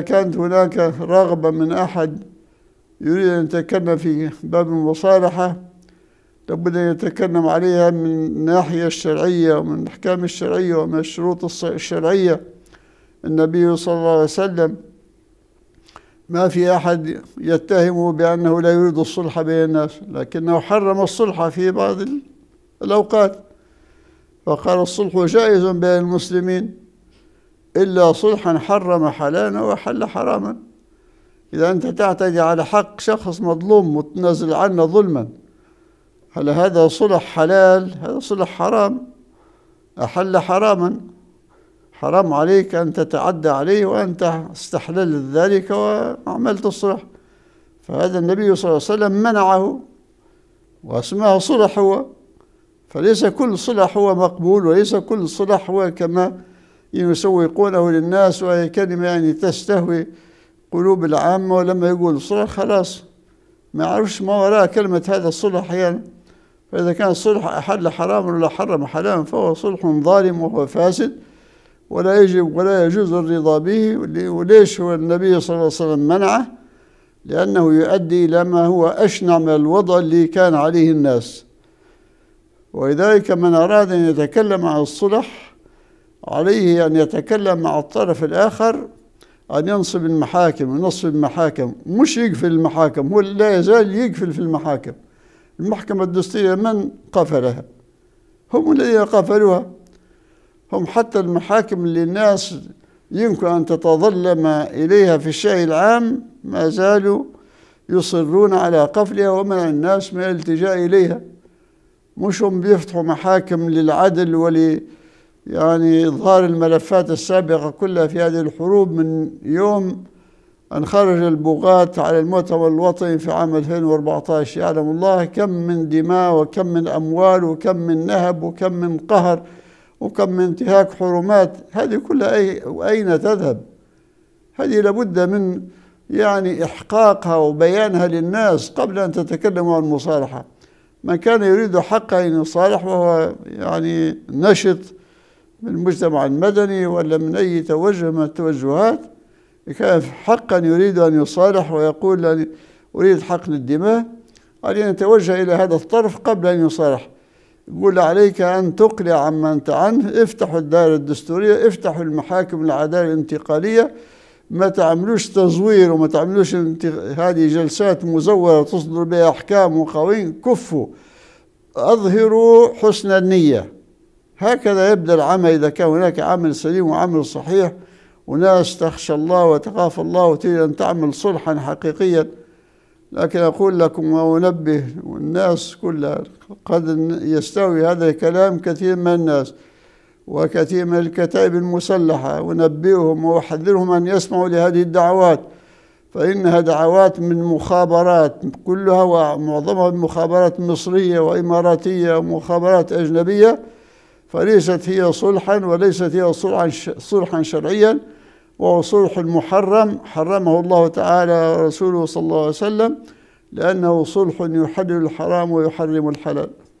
كانت هناك رغبة من أحد يريد أن يتكلم في باب المصالحة لابد أن يتكلم عليها من الناحية الشرعية ومن الأحكام الشرعية ومن الشروط الشرعية النبي صلى الله عليه وسلم ما في أحد يتهمه بأنه لا يريد الصلح بين الناس لكنه حرم الصلح في بعض الأوقات فقال الصلح جائز بين المسلمين إلا صلحا حرم حلالا وحل حراما إذا أنت تعتدي على حق شخص مظلوم متنزل عنه ظلما هل هذا صلح حلال هذا صلح حرام أحل حراما حرام عليك أن تتعدى عليه وأنت استحلل ذلك وعملت الصلح فهذا النبي صلى الله عليه وسلم منعه وأسماه صلح هو فليس كل صلح هو مقبول وليس كل صلح هو كما يسوقونه للناس وهي كلمة يعني تستهوي قلوب العامة ولما يقول صلح خلاص ما يعرفش ما وراء كلمة هذا الصلح يعني فإذا كان الصلح أحل حراما ولا حرم حلالا فهو صلح ظالم وهو فاسد ولا يجب ولا يجوز الرضا به وليش هو النبي صلى الله عليه وسلم منعه لأنه يؤدي إلى ما هو أشنع من الوضع اللي كان عليه الناس ولذلك من أراد أن يتكلم عن الصلح عليه أن يتكلم مع الطرف الآخر أن ينصب المحاكم ينصب المحاكم مش يقفل المحاكم هو لا يزال يقفل في المحاكم المحكمة الدستورية من قفلها هم الذين قفلوها هم حتى المحاكم اللي الناس يمكن أن تتظلم إليها في الشأن العام ما زالوا يصرون على قفلها ومنع الناس من الالتجاء إليها مش هم بيفتحوا محاكم للعدل ول يعني إظهار الملفات السابقة كلها في هذه الحروب من يوم أن خرج البغاة على المؤتمر الوطني في عام 2014 يعلم الله كم من دماء وكم من أموال وكم من نهب وكم من قهر وكم من انتهاك حرمات هذه كلها أي أين تذهب؟ هذه لابد من يعني إحقاقها وبيانها للناس قبل أن تتكلموا عن المصالحة من كان يريد حقه أن يصالح وهو يعني نشط من المجتمع المدني ولا من أي توجه من التوجهات كان حقا يريد أن يصالح ويقول أن أريد حقن الدماء علينا نتوجه إلى هذا الطرف قبل أن يصالح يقول عليك أن تقلع عما أنت عنه افتحوا الدائرة الدستورية افتحوا المحاكم العدالة الانتقالية ما تعملوش تزوير وما تعملوش هذه جلسات مزورة تصدر بها أحكام وقوانين كفوا أظهروا حسن النية هكذا يبدأ العمل إذا كان هناك عمل سليم وعمل صحيح وناس تخشى الله وتخاف الله وتريد أن تعمل صلحا حقيقيا لكن أقول لكم وأنبه الناس كلها قد يستوي هذا الكلام كثير من الناس وكثير من الكتائب المسلحة ونبئهم وأحذرهم أن يسمعوا لهذه الدعوات فإنها دعوات من مخابرات كلها ومعظمها مخابرات مصرية وإماراتية ومخابرات أجنبية فليست هي صلحا وليست هي صلحا صلحا شرعيا وهو صلح محرم حرمه الله تعالى ورسوله صلى الله عليه وسلم لأنه صلح يحلل الحرام ويحرم الحلال